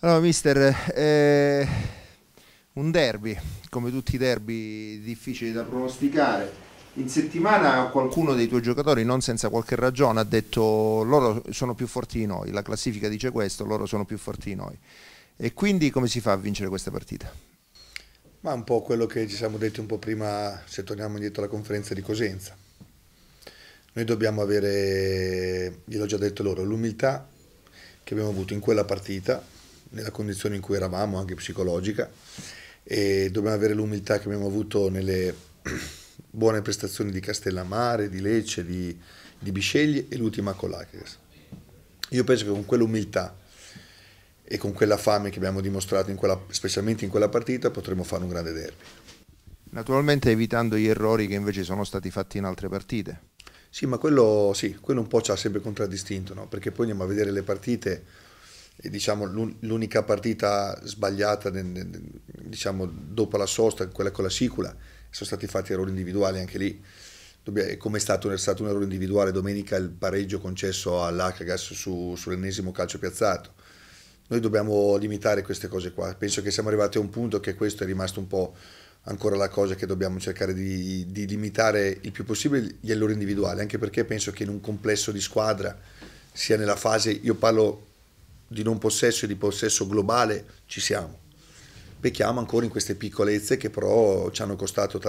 Allora, mister, eh, un derby, come tutti i derby, difficili da pronosticare. In settimana qualcuno dei tuoi giocatori, non senza qualche ragione, ha detto loro sono più forti di noi, la classifica dice questo, loro sono più forti di noi. E quindi come si fa a vincere questa partita? Ma un po' quello che ci siamo detti un po' prima, se torniamo indietro alla conferenza di Cosenza. Noi dobbiamo avere, gliel'ho già detto loro, l'umiltà che abbiamo avuto in quella partita, nella condizione in cui eravamo, anche psicologica, e dobbiamo avere l'umiltà che abbiamo avuto nelle buone prestazioni di Castellammare, di Lecce, di, di Bisceglie e l'ultima con l'Acheres. Io penso che con quell'umiltà e con quella fame che abbiamo dimostrato, in quella, specialmente in quella partita, potremo fare un grande derby. Naturalmente evitando gli errori che invece sono stati fatti in altre partite. Sì, ma quello, sì, quello un po' ci ha sempre contraddistinto, no? perché poi andiamo a vedere le partite e diciamo l'unica partita sbagliata diciamo, dopo la sosta, quella con la Sicula, sono stati fatti errori individuali anche lì. Come è stato, è stato un errore individuale domenica il pareggio concesso all'Acagas su, sull'ennesimo calcio piazzato. Noi dobbiamo limitare queste cose qua. Penso che siamo arrivati a un punto che questo è rimasto un po' ancora la cosa che dobbiamo cercare di, di limitare il più possibile gli errori individuali, anche perché penso che in un complesso di squadra, sia nella fase, io parlo di non possesso e di possesso globale ci siamo. Pecchiamo ancora in queste piccolezze che però ci hanno costato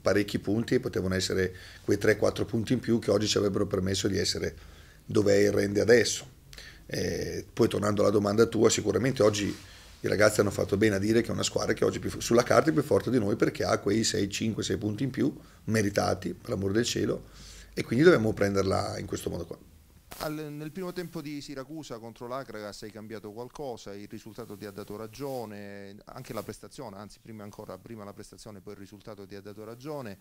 parecchi punti e potevano essere quei 3-4 punti in più che oggi ci avrebbero permesso di essere dove è il rende adesso. Eh, poi tornando alla domanda tua, sicuramente oggi i ragazzi hanno fatto bene a dire che è una squadra che oggi più, sulla carta è più forte di noi perché ha quei 6, 5, 6 punti in più meritati, per l'amor del cielo, e quindi dobbiamo prenderla in questo modo qua. Al, nel primo tempo di Siracusa contro l'Acraga hai cambiato qualcosa, il risultato ti ha dato ragione, anche la prestazione, anzi prima ancora prima la prestazione poi il risultato ti ha dato ragione.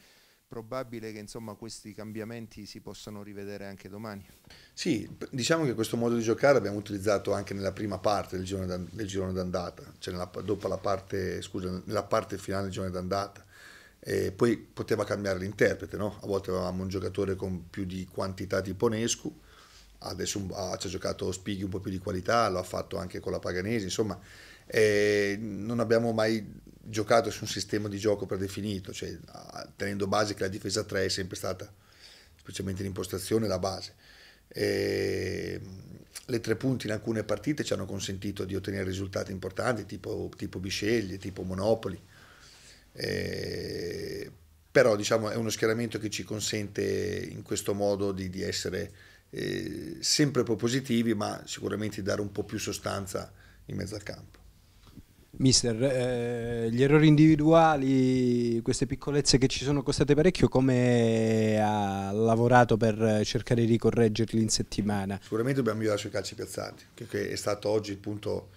Probabile che insomma, questi cambiamenti si possano rivedere anche domani. Sì, diciamo che questo modo di giocare l'abbiamo utilizzato anche nella prima parte del girone, del girone d'andata, cioè nella, dopo la parte, scusa, nella parte finale del girone d'andata. E poi poteva cambiare l'interprete, no? a volte avevamo un giocatore con più di quantità di Ponescu, adesso ha, ci ha giocato Spighi un po' più di qualità, lo ha fatto anche con la Paganesi, insomma eh, non abbiamo mai giocato su un sistema di gioco predefinito, cioè, tenendo base che la difesa 3 è sempre stata, specialmente l'impostazione, la base. E le tre punti in alcune partite ci hanno consentito di ottenere risultati importanti, tipo, tipo Bisceglie, tipo Monopoli. E, però diciamo, è uno schieramento che ci consente in questo modo di, di essere eh, sempre propositivi, ma sicuramente dare un po' più sostanza in mezzo al campo. Mister, eh, gli errori individuali, queste piccolezze che ci sono costate parecchio, come ha lavorato per cercare di correggerli in settimana? Sicuramente dobbiamo migliorare sui calci piazzati, che è stato oggi il, punto,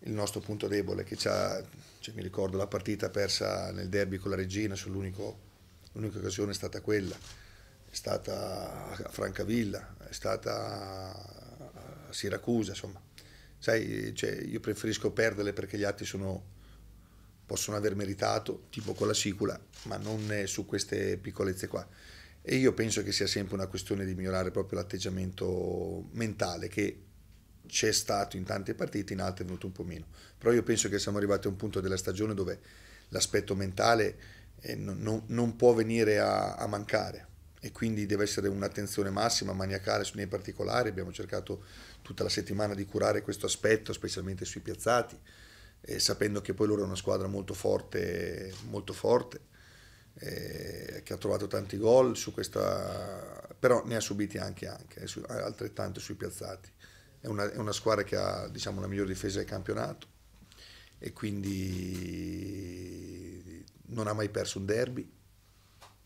il nostro punto debole, che ha, cioè, mi ricordo la partita persa nel derby con la Regina, l'unica occasione è stata quella è stata a Francavilla, è stata a Siracusa, insomma. Sai, cioè, io preferisco perderle perché gli atti sono, possono aver meritato, tipo con la sicula, ma non su queste piccolezze qua. E io penso che sia sempre una questione di migliorare proprio l'atteggiamento mentale che c'è stato in tante partite, in altre è venuto un po' meno. Però io penso che siamo arrivati a un punto della stagione dove l'aspetto mentale non, eh, non, non, può venire a, a mancare e quindi deve essere un'attenzione massima, maniacale miei particolari, abbiamo cercato tutta la settimana di curare questo aspetto, specialmente sui piazzati, eh, sapendo che poi loro è una squadra molto forte, molto forte eh, che ha trovato tanti gol su questa, però ne ha subiti anche, anche eh, su, altrettanto sui piazzati. È una, è una squadra che ha diciamo, la migliore difesa del campionato e quindi non ha mai perso un derby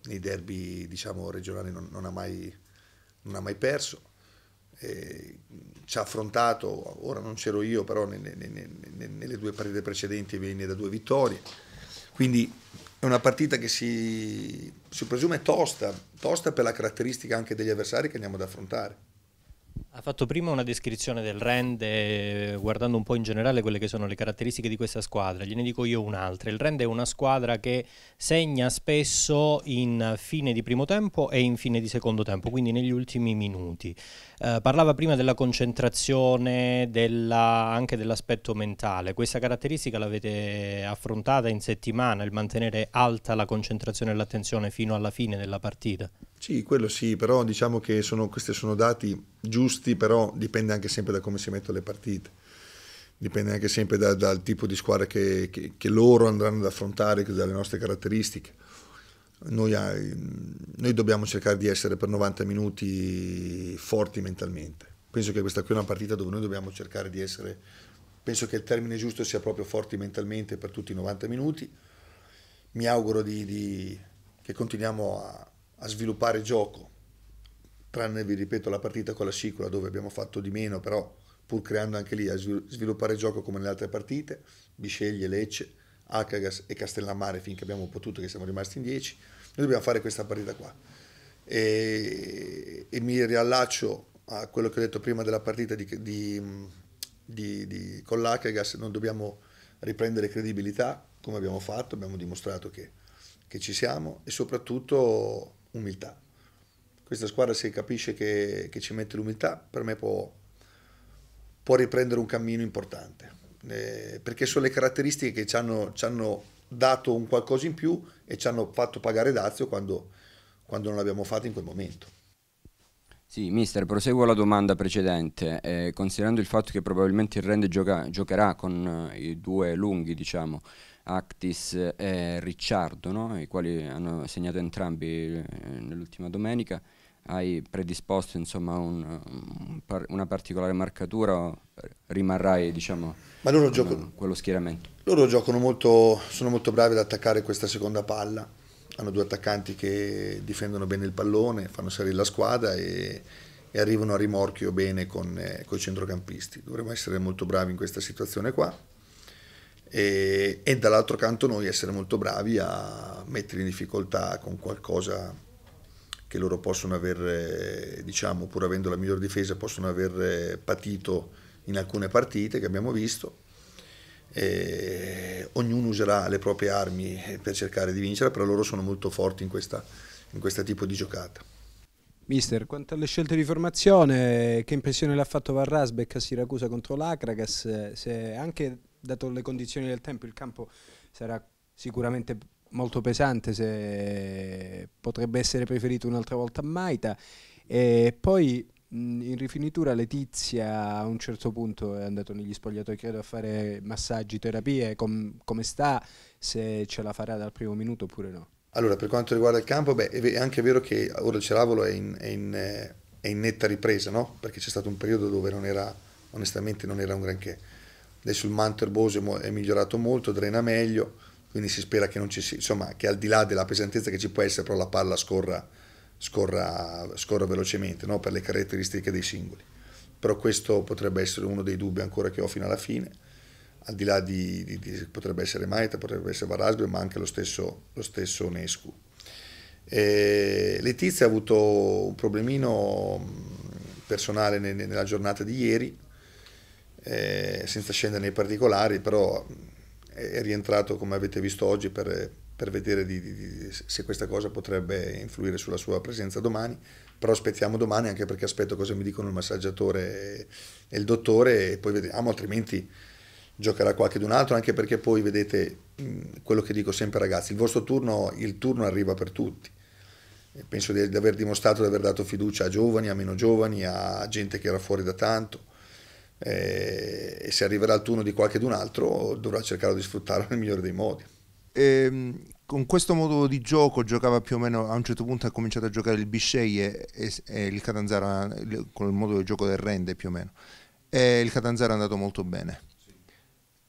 nei derby diciamo, regionali non, non, ha mai, non, ha mai, perso. E ci ha affrontato, ora non c'ero io, però ne, ne, ne, nelle due partite precedenti venne da due vittorie. Quindi è una partita che si, si presume tosta, tosta per la caratteristica anche degli avversari che andiamo ad affrontare. Ha fatto prima una descrizione del Rand guardando un po' in generale quelle che sono le caratteristiche di questa squadra, gliene dico io un'altra. Il Rand è una squadra che segna spesso in fine di primo tempo e in fine di secondo tempo, quindi negli ultimi minuti. Eh, parlava prima della concentrazione, della, anche dell'aspetto mentale. Questa caratteristica l'avete affrontata in settimana, il mantenere alta la concentrazione e l'attenzione fino alla fine della partita. Sì, quello sì, però diciamo che sono, questi sono dati giusti, però dipende anche sempre da come si mettono le partite. Dipende anche sempre da, dal tipo di squadra che, che, che, loro andranno ad affrontare, dalle nostre caratteristiche. Noi, noi dobbiamo cercare di essere per 90 minuti forti mentalmente. Penso che questa qui è una partita dove noi dobbiamo cercare di essere, penso che il termine giusto sia proprio forti mentalmente per tutti i 90 minuti. Mi auguro di, di, che continuiamo a, a sviluppare gioco, tranne vi ripeto la partita con la Sicula dove abbiamo fatto di meno, però pur creando anche lì a sviluppare gioco come nelle altre partite, Bisceglie, Lecce, Acagas e Castellammare finché abbiamo potuto che siamo rimasti in 10, noi dobbiamo fare questa partita qua. E, e mi riallaccio a quello che ho detto prima della partita di, di, di, di con l'Acagas, non dobbiamo riprendere credibilità come abbiamo fatto, abbiamo dimostrato che, che ci siamo e soprattutto umiltà. Questa squadra se capisce che, che ci mette l'umiltà, per me può, può riprendere un cammino importante, eh, perché sono le caratteristiche che ci hanno, ci hanno, dato un qualcosa in più e ci hanno fatto pagare dazio quando, quando non l'abbiamo fatto in quel momento. Sì, mister, proseguo la domanda precedente. Eh, considerando il fatto che probabilmente il Rende gioca giocherà con eh, i due lunghi, diciamo, Actis e Ricciardo, no? i quali hanno segnato entrambi eh, nell'ultima domenica, hai predisposto insomma, un, una particolare marcatura o rimarrai diciamo, Ma loro giocano, quello schieramento? Loro giocano molto, sono molto bravi ad attaccare questa seconda palla, hanno due attaccanti che difendono bene il pallone, fanno salire la squadra e, e arrivano a rimorchio bene con, eh, con i centrocampisti. Dovremmo essere molto bravi in questa situazione qua e, e dall'altro canto noi essere molto bravi a mettere in difficoltà con qualcosa che loro possono aver, eh, diciamo, pur avendo la miglior difesa, possono aver eh, patito in alcune partite che abbiamo visto. E ognuno userà le proprie armi eh, per cercare di vincere, però loro sono molto forti in, questa, in questo tipo di giocata. Mister, quanto alle scelte di formazione, che impressione le ha fatto Van Rasbeck a Siracusa contro l'Acragas? Se anche dato le condizioni del tempo, il campo sarà sicuramente molto pesante se potrebbe essere preferito un'altra volta a Maita e poi mh, in rifinitura Letizia a un certo punto è andato negli spogliatoi credo a fare massaggi, terapie com come sta, se ce la farà dal primo minuto oppure no Allora per quanto riguarda il campo beh, è anche vero che ora il Ceravolo è in, è in, è in netta ripresa no? perché c'è stato un periodo dove non era onestamente non era un granché adesso il manto erboso è migliorato molto, drena meglio, quindi si spera che non ci sia, insomma, che al di là della pesantezza che ci può essere, però la palla scorra, scorra, scorra velocemente no? per le caratteristiche dei singoli. Però questo potrebbe essere uno dei dubbi ancora che ho fino alla fine, al di là di, di, di potrebbe essere Maita, potrebbe essere Varasbe, ma anche lo stesso, lo stesso Nescu. E Letizia ha avuto un problemino personale nella giornata di ieri, eh, senza scendere nei particolari, però è rientrato come avete visto oggi per, per vedere di, di, di, se questa cosa potrebbe influire sulla sua presenza domani, però aspettiamo domani anche perché aspetto cosa mi dicono il massaggiatore e il dottore e poi vediamo, altrimenti giocherà qualche d'un altro, anche perché poi vedete quello che dico sempre ragazzi, il vostro turno, il turno arriva per tutti. Penso di aver dimostrato di aver dato fiducia a giovani, a meno giovani, a gente che era fuori da tanto eh, e se arriverà il turno di qualche d'un altro dovrà cercare di sfruttarlo nel migliore dei modi. E, ehm, con questo modo di gioco giocava più o meno a un certo punto ha cominciato a giocare il Bisceglie e, e, il Catanzaro con il modo di gioco del Rende più o meno e eh, il Catanzaro è andato molto bene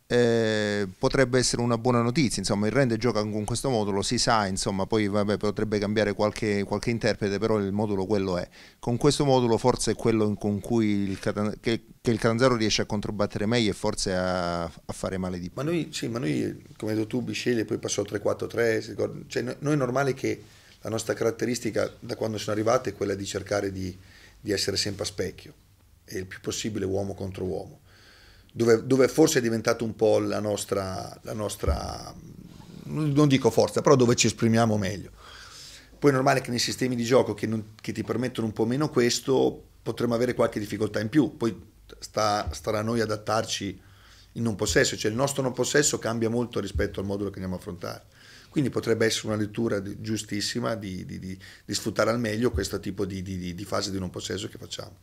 eh, potrebbe essere una buona notizia. Insomma, il Rende gioca con questo modulo, si sa, insomma, poi vabbè, potrebbe cambiare qualche, qualche, interprete, però il modulo quello è. Con questo modulo forse è quello con cui il Catan- che, che, il Catanzaro riesce a controbattere meglio e forse a, a fare male di più. Ma noi, sì, ma noi come hai detto tu, Bisceglie poi passò 3-4-3, cioè, noi è normale che la nostra caratteristica da quando sono arrivati è quella di cercare di, di essere sempre a specchio e il più possibile uomo contro uomo dove, dove, forse è diventato un po' la nostra, la nostra, non dico forza, però dove ci esprimiamo meglio. Poi è normale che nei sistemi di gioco che, non, che ti permettono un po' meno questo potremmo avere qualche difficoltà in più, poi sta, starà a noi adattarci in non possesso, cioè il nostro non possesso cambia molto rispetto al modulo che andiamo a affrontare. Quindi potrebbe essere una lettura di, giustissima di, di, di, sfruttare al meglio questo tipo di fase di non possesso che facciamo.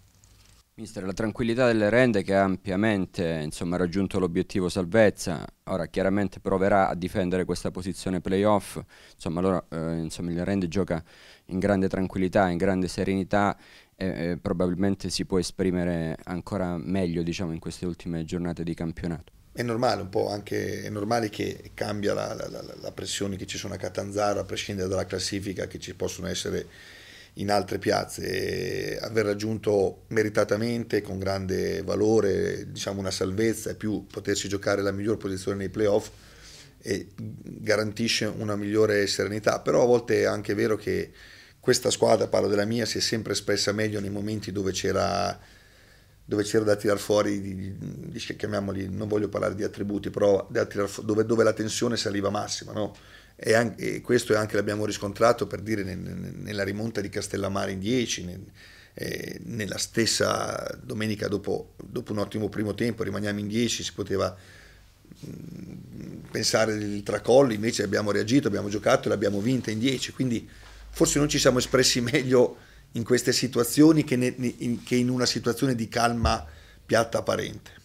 Mister, la tranquillità delle rende che ha ampiamente insomma, raggiunto l'obiettivo salvezza, ora chiaramente proverà a difendere questa posizione playoff, insomma, loro, eh, insomma il rende gioca in grande tranquillità, in grande serenità e, e probabilmente si può esprimere ancora meglio diciamo, in queste ultime giornate di campionato. È normale un po' anche, è normale che cambia la, la, la, la pressione che ci sono a Catanzaro, a prescindere dalla classifica che ci possono essere in altre piazze. Aver raggiunto meritatamente, con grande valore, diciamo una salvezza e più potersi giocare la miglior posizione nei playoff garantisce una migliore serenità. Però a volte è anche vero che questa squadra, parlo della mia, si è sempre espressa meglio nei momenti dove c'era, dove c'era da tirar fuori, di, di, chiamiamoli, non voglio parlare di attributi, però da tirar, dove, dove, la tensione saliva massima, no? E, anche, e questo anche l'abbiamo riscontrato per dire nel, nella rimonta di Castellamare in 10, nel, eh, nella stessa domenica dopo, dopo, un ottimo primo tempo, rimaniamo in 10, si poteva mm, pensare del tracollo, invece abbiamo reagito, abbiamo giocato e l'abbiamo vinta in 10, quindi forse non ci siamo espressi meglio in queste situazioni che, ne, in, che in una situazione di calma piatta apparente.